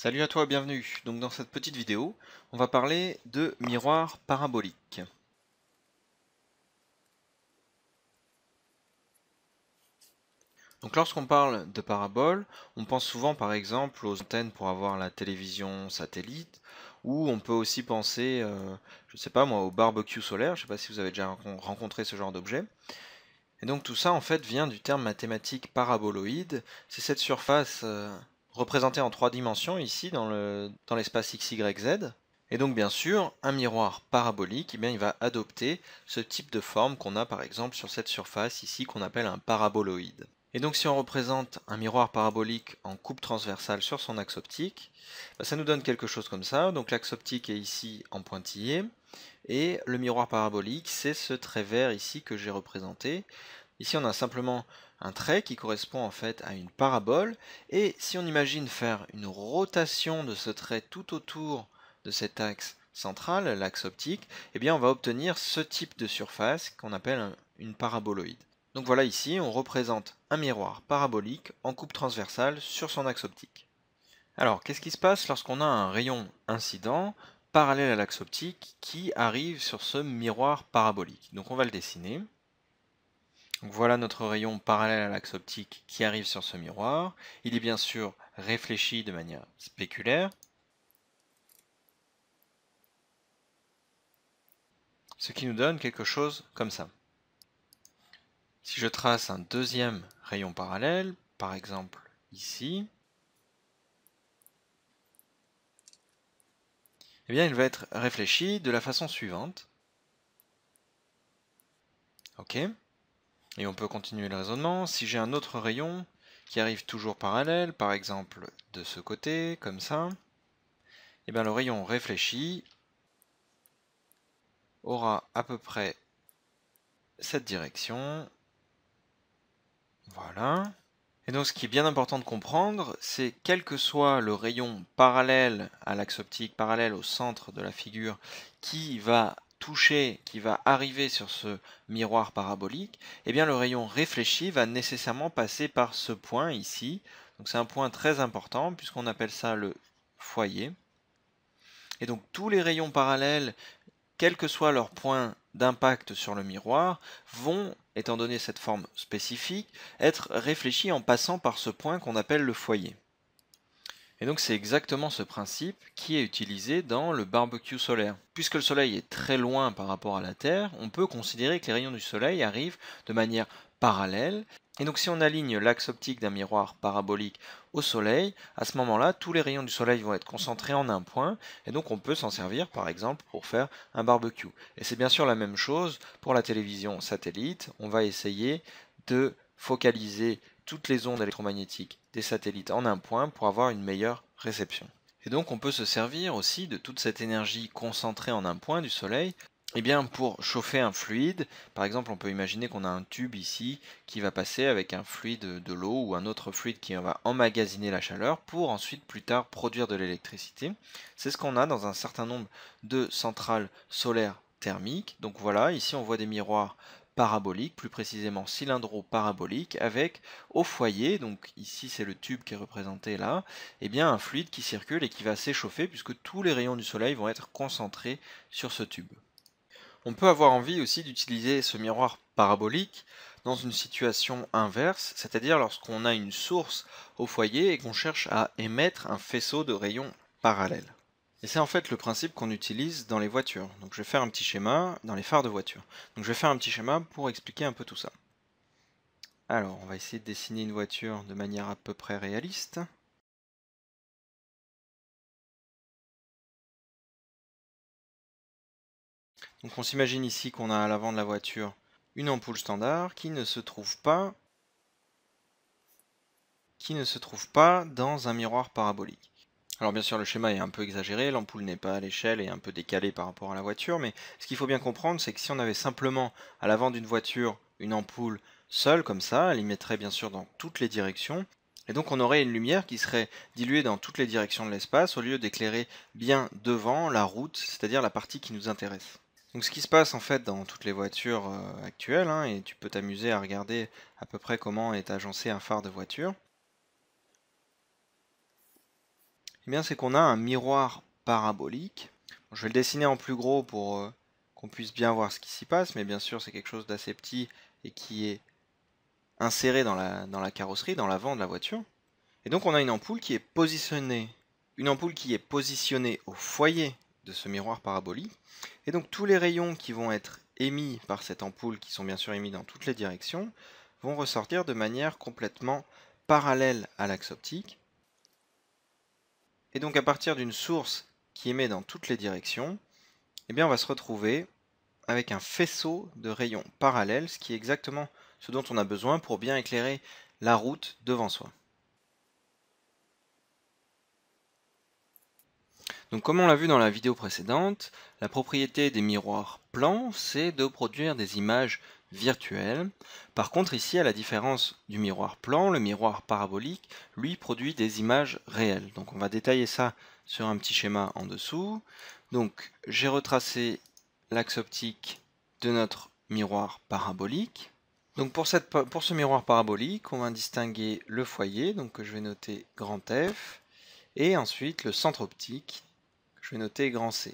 Salut à toi, bienvenue. Donc dans cette petite vidéo, on va parler de miroirs paraboliques. Donc lorsqu'on parle de paraboles, on pense souvent par exemple aux antennes pour avoir la télévision satellite, ou on peut aussi penser, euh, je sais pas moi, au barbecue solaire, je ne sais pas si vous avez déjà rencontré ce genre d'objet. Et donc tout ça en fait vient du terme mathématique paraboloïde, c'est cette surface euh, représenté en trois dimensions ici dans l'espace x y XYZ. Et donc bien sûr, un miroir parabolique, eh bien, il va adopter ce type de forme qu'on a par exemple sur cette surface ici qu'on appelle un paraboloïde. Et donc si on représente un miroir parabolique en coupe transversale sur son axe optique, bah, ça nous donne quelque chose comme ça. Donc l'axe optique est ici en pointillé, et le miroir parabolique, c'est ce trait vert ici que j'ai représenté. Ici, on a simplement un trait qui correspond en fait à une parabole. Et si on imagine faire une rotation de ce trait tout autour de cet axe central, l'axe optique, eh bien on va obtenir ce type de surface qu'on appelle une paraboloïde. Donc voilà ici, on représente un miroir parabolique en coupe transversale sur son axe optique. Alors, qu'est-ce qui se passe lorsqu'on a un rayon incident parallèle à l'axe optique qui arrive sur ce miroir parabolique Donc on va le dessiner voilà notre rayon parallèle à l'axe optique qui arrive sur ce miroir. Il est bien sûr réfléchi de manière spéculaire. Ce qui nous donne quelque chose comme ça. Si je trace un deuxième rayon parallèle, par exemple ici, eh bien il va être réfléchi de la façon suivante. OK et on peut continuer le raisonnement. Si j'ai un autre rayon qui arrive toujours parallèle, par exemple de ce côté, comme ça, et eh bien le rayon réfléchi aura à peu près cette direction. Voilà. Et donc ce qui est bien important de comprendre, c'est quel que soit le rayon parallèle à l'axe optique, parallèle au centre de la figure, qui va toucher qui va arriver sur ce miroir parabolique, eh bien le rayon réfléchi va nécessairement passer par ce point ici. Donc c'est un point très important puisqu'on appelle ça le foyer. Et donc tous les rayons parallèles, quel que soit leur point d'impact sur le miroir, vont, étant donné cette forme spécifique, être réfléchis en passant par ce point qu'on appelle le foyer. Et donc c'est exactement ce principe qui est utilisé dans le barbecue solaire. Puisque le Soleil est très loin par rapport à la Terre, on peut considérer que les rayons du Soleil arrivent de manière parallèle. Et donc si on aligne l'axe optique d'un miroir parabolique au Soleil, à ce moment-là, tous les rayons du Soleil vont être concentrés en un point, et donc on peut s'en servir par exemple pour faire un barbecue. Et c'est bien sûr la même chose pour la télévision satellite, on va essayer de focaliser toutes les ondes électromagnétiques des satellites en un point pour avoir une meilleure réception. Et donc on peut se servir aussi de toute cette énergie concentrée en un point du Soleil eh bien, pour chauffer un fluide, par exemple, on peut imaginer qu'on a un tube ici qui va passer avec un fluide de l'eau ou un autre fluide qui va emmagasiner la chaleur pour ensuite plus tard produire de l'électricité. C'est ce qu'on a dans un certain nombre de centrales solaires thermiques. Donc voilà, ici on voit des miroirs parabolique, plus précisément cylindro-parabolique, avec au foyer, donc ici c'est le tube qui est représenté là, et eh bien un fluide qui circule et qui va s'échauffer puisque tous les rayons du soleil vont être concentrés sur ce tube. On peut avoir envie aussi d'utiliser ce miroir parabolique dans une situation inverse, c'est-à-dire lorsqu'on a une source au foyer et qu'on cherche à émettre un faisceau de rayons parallèles. Et c'est en fait le principe qu'on utilise dans les voitures. Donc je vais faire un petit schéma dans les phares de voiture. Donc je vais faire un petit schéma pour expliquer un peu tout ça. Alors, on va essayer de dessiner une voiture de manière à peu près réaliste. Donc on s'imagine ici qu'on a à l'avant de la voiture une ampoule standard qui ne se trouve pas qui ne se trouve pas dans un miroir parabolique. Alors bien sûr le schéma est un peu exagéré, l'ampoule n'est pas à l'échelle et un peu décalée par rapport à la voiture, mais ce qu'il faut bien comprendre c'est que si on avait simplement à l'avant d'une voiture une ampoule seule comme ça, elle y mettrait bien sûr dans toutes les directions, et donc on aurait une lumière qui serait diluée dans toutes les directions de l'espace au lieu d'éclairer bien devant la route, c'est-à-dire la partie qui nous intéresse. Donc ce qui se passe en fait dans toutes les voitures euh, actuelles, hein, et tu peux t'amuser à regarder à peu près comment est agencé un phare de voiture, Eh c'est qu'on a un miroir parabolique. je vais le dessiner en plus gros pour euh, qu'on puisse bien voir ce qui s'y passe, mais bien sûr c'est quelque chose d'assez petit et qui est inséré dans la, dans la carrosserie, dans l'avant de la voiture. Et donc on a une ampoule qui est positionnée, une ampoule qui est positionnée au foyer de ce miroir parabolique. Et donc tous les rayons qui vont être émis par cette ampoule, qui sont bien sûr émis dans toutes les directions, vont ressortir de manière complètement parallèle à l'axe optique et donc à partir d'une source qui émet dans toutes les directions, eh bien on va se retrouver avec un faisceau de rayons parallèles, ce qui est exactement ce dont on a besoin pour bien éclairer la route devant soi. Donc comme on l'a vu dans la vidéo précédente, la propriété des miroirs plans, c'est de produire des images virtuelle. Par contre, ici, à la différence du miroir plan, le miroir parabolique, lui, produit des images réelles. Donc on va détailler ça sur un petit schéma en dessous. Donc j'ai retracé l'axe optique de notre miroir parabolique. Donc pour, cette, pour, ce miroir parabolique, on va distinguer le foyer, donc que je vais noter grand F, et ensuite le centre optique, que je vais noter grand C.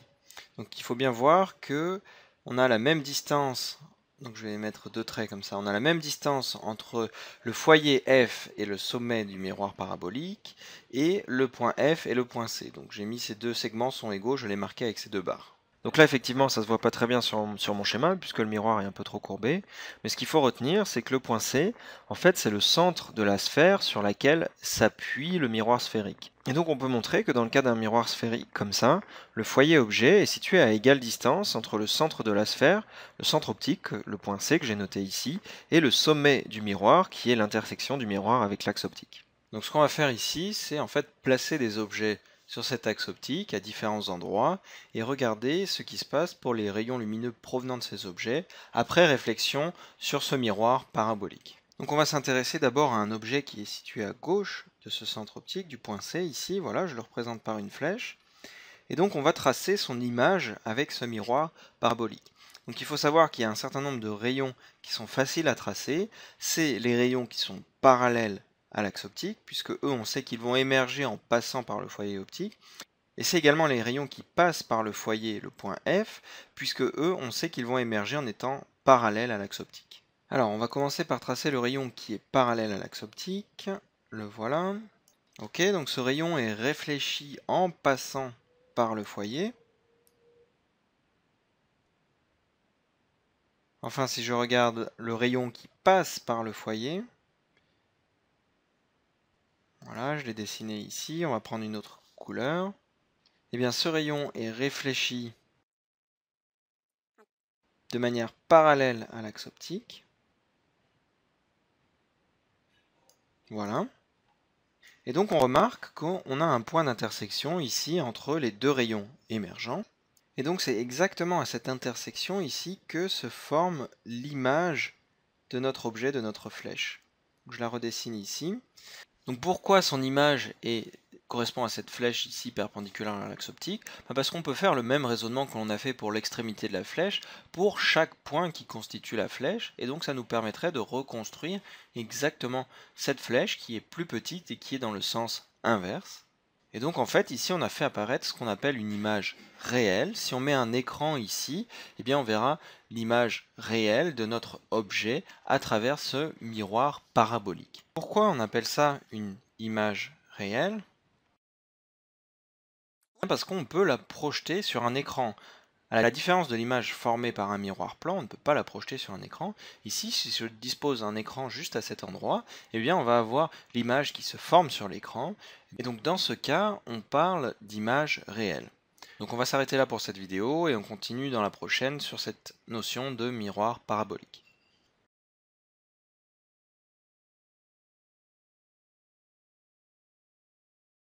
Donc il faut bien voir que on a la même distance donc je vais mettre deux traits comme ça. On a la même distance entre le foyer F et le sommet du miroir parabolique, et le point F et le point C. Donc j'ai mis ces deux segments sont égaux, je les marqué avec ces deux barres. Donc là, effectivement, ça se voit pas très bien sur, sur, mon schéma, puisque le miroir est un peu trop courbé. Mais ce qu'il faut retenir, c'est que le point C, en fait, c'est le centre de la sphère sur laquelle s'appuie le miroir sphérique. Et donc on peut montrer que dans le cas d'un miroir sphérique comme ça, le foyer objet est situé à égale distance entre le centre de la sphère, le centre optique, le point C que j'ai noté ici, et le sommet du miroir, qui est l'intersection du miroir avec l'axe optique. Donc ce qu'on va faire ici, c'est en fait placer des objets sur cet axe optique à différents endroits et regarder ce qui se passe pour les rayons lumineux provenant de ces objets après réflexion sur ce miroir parabolique. Donc on va s'intéresser d'abord à un objet qui est situé à gauche de ce centre optique, du point C ici, voilà, je le représente par une flèche. Et donc on va tracer son image avec ce miroir parabolique. Donc il faut savoir qu'il y a un certain nombre de rayons qui sont faciles à tracer, c'est les rayons qui sont parallèles à l'axe optique, puisque eux, on sait qu'ils vont émerger en passant par le foyer optique. Et c'est également les rayons qui passent par le foyer, le point F, puisque eux, on sait qu'ils vont émerger en étant parallèles à l'axe optique. Alors, on va commencer par tracer le rayon qui est parallèle à l'axe optique. Le voilà. Ok, donc ce rayon est réfléchi en passant par le foyer. Enfin, si je regarde le rayon qui passe par le foyer, voilà, je l'ai dessiné ici. On va prendre une autre couleur. Et eh bien, ce rayon est réfléchi de manière parallèle à l'axe optique. Voilà. Et donc on remarque qu'on a un point d'intersection ici entre les deux rayons émergents. Et donc c'est exactement à cette intersection ici que se forme l'image de notre objet, de notre flèche. je la redessine ici. Donc pourquoi son image correspond à cette flèche ici perpendiculaire à l'axe optique bah Parce qu'on peut faire le même raisonnement que l'on a fait pour l'extrémité de la flèche pour chaque point qui constitue la flèche et donc ça nous permettrait de reconstruire exactement cette flèche qui est plus petite et qui est dans le sens inverse. Et donc en fait ici on a fait apparaître ce qu'on appelle une image réelle. Si on met un écran ici, eh bien on verra l'image réelle de notre objet à travers ce miroir parabolique. Pourquoi on appelle ça une image réelle Parce qu'on peut la projeter sur un écran. À la différence de l'image formée par un miroir plan, on ne peut pas la projeter sur un écran. Ici, si je dispose un écran juste à cet endroit, eh bien on va avoir l'image qui se forme sur l'écran. Et donc dans ce cas, on parle d'image réelle. Donc on va s'arrêter là pour cette vidéo et on continue dans la prochaine sur cette notion de miroir parabolique.